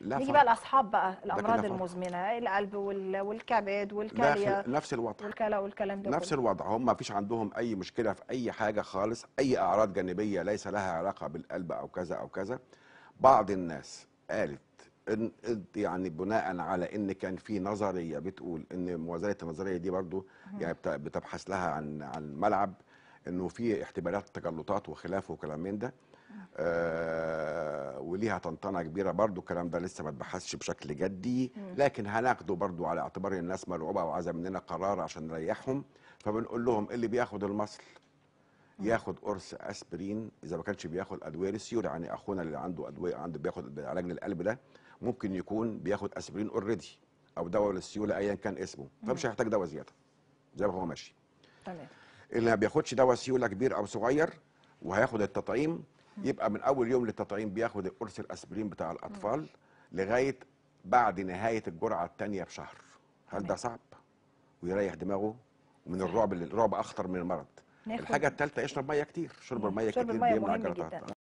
لا نيجي بقى الاصحاب بقى الامراض المزمنه القلب والكبد والكاليا نفس الوضع والكلى والكلام ده نفس الوضع هم ما فيش عندهم اي مشكله في اي حاجه خالص اي اعراض جانبيه ليس لها علاقه بالقلب او كذا او كذا بعض الناس قالت إن يعني بناء على ان كان في نظريه بتقول ان وزاره النظريه دي برضو يعني بتبحث لها عن عن ملعب انه في احتمالات تجلطات وخلاف وكلام من ده آه وليها طنطنه كبيره برضو الكلام ده لسه ما اتبحثش بشكل جدي لكن هناخده برضو على اعتبار الناس مرعوبه وعايزه مننا قرار عشان نريحهم فبنقول لهم اللي بياخد المصل ياخد قرص اسبرين اذا ما كانش بياخد ادويه للسيوله يعني اخونا اللي عنده ادويه عنده بياخد علاج للقلب ده ممكن يكون بياخد اسبرين اوريدي او دواء للسيوله ايا كان اسمه فمش هيحتاج دواء زياده زي ما هو ماشي تمام اللي ما بياخدش دواء سيوله كبير او صغير وهياخد التطعيم يبقى من اول يوم للتطعيم بياخد القرص الاسبرين بتاع الاطفال لغايه بعد نهايه الجرعه الثانيه بشهر هل ده صعب ويريح دماغه من الرعب اللي الرعب اخطر من المرض الحاجه الثالثه يشرب ميه كتير شرب الميه كتير بيمنع جلطات